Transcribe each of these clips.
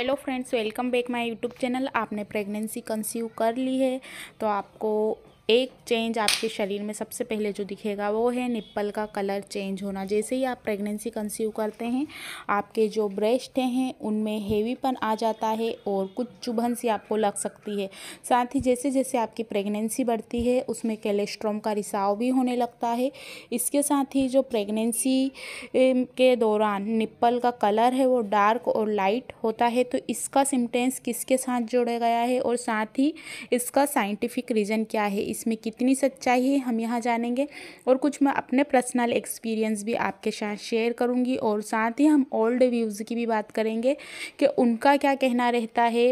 hello friends welcome back my YouTube channel आपने pregnancy conceive कर ली है तो आपको एक चेंज आपके शरीर में सबसे पहले जो दिखेगा वो है निप्पल का कलर चेंज होना जैसे ही आप प्रेगनेंसी कंसीव करते हैं आपके जो ब्रेस्ट हैं उनमें हेवीपन आ जाता है और कुछ चुभन सी आपको लग सकती है साथ ही जैसे जैसे आपकी प्रेगनेंसी बढ़ती है उसमें कैलेस्ट्रोम का रिसाव भी होने लगता है इसके साथ ही जो प्रेगनेंसी के दौरान निप्पल का कलर है वो डार्क और लाइट होता है तो इसका सिम्टेंस किसके साथ जोड़ा गया है और साथ ही इसका साइंटिफिक रीज़न क्या है इस इसमें कितनी सच्चाई है हम यहाँ जानेंगे और कुछ मैं अपने पर्सनल एक्सपीरियंस भी आपके साथ शेयर करूँगी और साथ ही हम ओल्ड व्यूज़ की भी बात करेंगे कि उनका क्या कहना रहता है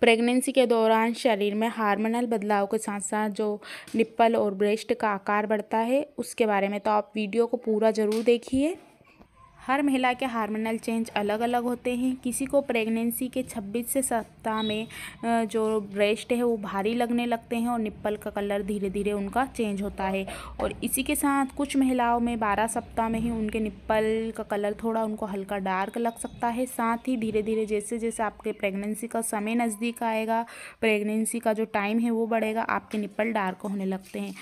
प्रेगनेंसी के दौरान शरीर में हार्मोनल बदलाव के साथ साथ जो निप्पल और ब्रेस्ट का आकार बढ़ता है उसके बारे में तो आप वीडियो को पूरा ज़रूर देखिए हर महिला के हार्मोनल चेंज अलग अलग होते हैं किसी को प्रेगनेंसी के 26 से सप्ताह में जो ब्रेस्ट है वो भारी लगने लगते हैं और निप्पल का कलर धीरे धीरे उनका चेंज होता है और इसी के साथ कुछ महिलाओं में 12 सप्ताह में ही उनके निप्पल का कलर थोड़ा उनको हल्का डार्क लग सकता है साथ ही धीरे धीरे जैसे जैसे आपके प्रेगनेंसी का समय नज़दीक आएगा प्रेगनेंसी का जो टाइम है वो बढ़ेगा आपके निप्पल डार्क होने लगते हैं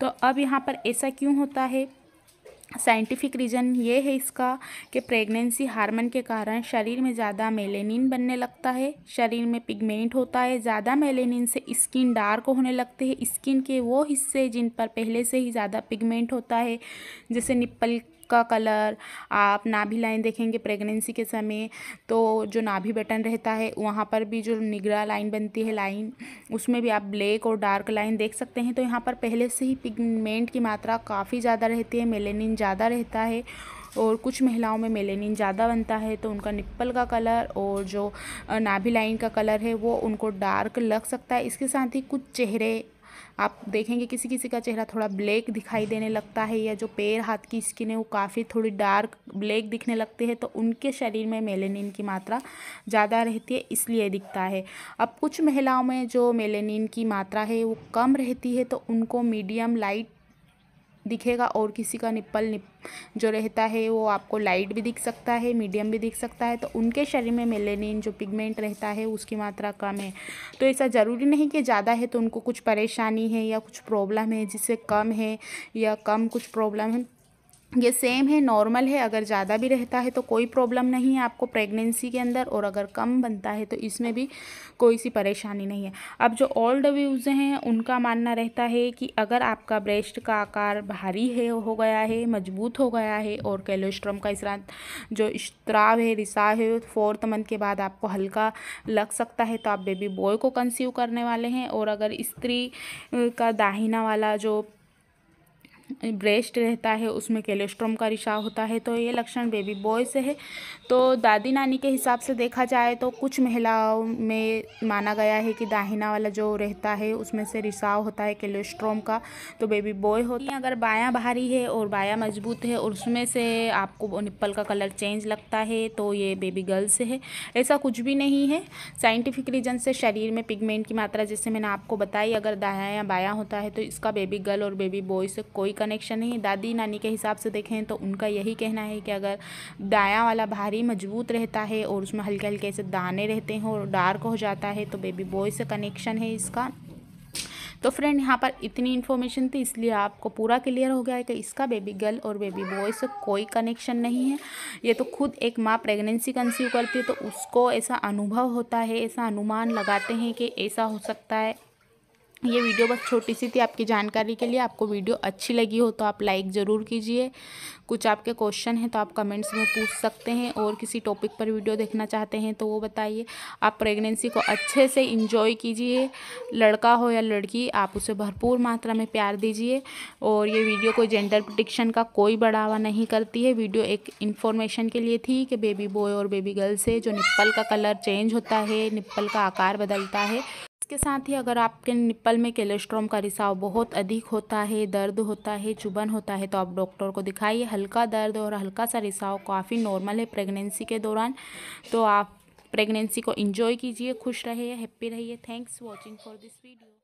तो अब यहाँ पर ऐसा क्यों होता है साइंटिफिक रीज़न ये है इसका कि प्रेगनेंसी हार्मोन के कारण शरीर में ज़्यादा मेलेनिन बनने लगता है शरीर में पिगमेंट होता है ज़्यादा मेलेनिन से स्किन डार्क होने लगते हैं स्किन के वो हिस्से जिन पर पहले से ही ज़्यादा पिगमेंट होता है जैसे निप्पल का कलर आप नाभि लाइन देखेंगे प्रेगनेंसी के समय तो जो नाभि बटन रहता है वहाँ पर भी जो निगरा लाइन बनती है लाइन उसमें भी आप ब्लैक और डार्क लाइन देख सकते हैं तो यहाँ पर पहले से ही पिगमेंट की मात्रा काफ़ी ज़्यादा रहती है मेलेनिन ज़्यादा रहता है और कुछ महिलाओं में मेलेनिन ज़्यादा बनता है तो उनका निप्पल का कलर और जो नाभि लाइन का कलर है वो उनको डार्क लग सकता है इसके साथ ही कुछ चेहरे आप देखेंगे किसी किसी का चेहरा थोड़ा ब्लैक दिखाई देने लगता है या जो पैर हाथ की स्किन है वो काफ़ी थोड़ी डार्क ब्लैक दिखने लगती है तो उनके शरीर में मेलेनिन की मात्रा ज़्यादा रहती है इसलिए दिखता है अब कुछ महिलाओं में जो मेलेनिन की मात्रा है वो कम रहती है तो उनको मीडियम लाइट दिखेगा और किसी का निप्पल निप जो रहता है वो आपको लाइट भी दिख सकता है मीडियम भी दिख सकता है तो उनके शरीर में मेलेनिन जो पिगमेंट रहता है उसकी मात्रा कम है तो ऐसा ज़रूरी नहीं कि ज़्यादा है तो उनको कुछ परेशानी है या कुछ प्रॉब्लम है जिससे कम है या कम कुछ प्रॉब्लम है ये सेम है नॉर्मल है अगर ज़्यादा भी रहता है तो कोई प्रॉब्लम नहीं है आपको प्रेगनेंसी के अंदर और अगर कम बनता है तो इसमें भी कोई सी परेशानी नहीं है अब जो ओल्ड व्यूज़ हैं उनका मानना रहता है कि अगर आपका ब्रेस्ट का आकार भारी है हो गया है मजबूत हो गया है और कैलोस्ट्रम का इस जो स्त्राव है रिसा है फोर्थ मंथ के बाद आपको हल्का लग सकता है तो आप बेबी बॉय को कंसीव करने वाले हैं और अगर स्त्री का दाहिना वाला जो ब्रेस्ट रहता है उसमें कैलेस्ट्रोम का रिसाव होता है तो ये लक्षण बेबी बॉय से है तो दादी नानी के हिसाब से देखा जाए तो कुछ महिलाओं में माना गया है कि दाहिना वाला जो रहता है उसमें से रिसाव होता है कैलेस्ट्रोम का तो बेबी बॉय होता है अगर बाया भारी है और बाया मजबूत है और उसमें से आपको निप्पल का कलर चेंज लगता है तो ये बेबी गर्ल से है ऐसा कुछ भी नहीं है साइंटिफिक रीजन से शरीर में पिगमेंट की मात्रा जैसे मैंने आपको बताई अगर दाया या बाया होता है तो इसका बेबी गर्ल और बेबी बॉय से कोई कनेक्शन है दादी नानी के हिसाब से देखें तो उनका यही कहना है कि अगर दाया वाला भारी मजबूत रहता है और उसमें हल्के हल्के ऐसे दाने रहते हैं और डार्क हो जाता है तो बेबी बॉय से कनेक्शन है इसका तो फ्रेंड यहाँ पर इतनी इन्फॉर्मेशन थी इसलिए आपको पूरा क्लियर हो गया है कि इसका बेबी गर्ल और बेबी बॉय से कोई कनेक्शन नहीं है ये तो खुद एक माँ प्रेगनेंसी कंसीव करती है तो उसको ऐसा अनुभव होता है ऐसा अनुमान लगाते हैं कि ऐसा हो सकता है ये वीडियो बस छोटी सी थी आपकी जानकारी के लिए आपको वीडियो अच्छी लगी हो तो आप लाइक ज़रूर कीजिए कुछ आपके क्वेश्चन हैं तो आप कमेंट्स में पूछ सकते हैं और किसी टॉपिक पर वीडियो देखना चाहते हैं तो वो बताइए आप प्रेगनेंसी को अच्छे से इंजॉय कीजिए लड़का हो या लड़की आप उसे भरपूर मात्रा में प्यार दीजिए और ये वीडियो कोई जेंडर प्रोटिक्शन का कोई बढ़ावा नहीं करती है वीडियो एक इन्फॉर्मेशन के लिए थी कि बेबी बॉय और बेबी गर्ल से जो निप्पल का कलर चेंज होता है निप्पल का आकार बदलता है इसके साथ ही अगर आपके निप्पल में कैलेस्ट्रॉम का रिसाव बहुत अधिक होता है दर्द होता है चुभन होता है तो आप डॉक्टर को दिखाइए हल्का दर्द और हल्का सा रिसाव काफ़ी नॉर्मल है प्रेगनेंसी के दौरान तो आप प्रेगनेंसी को इन्जॉय कीजिए खुश रहिए हैप्पी रहिए thanks watching for this video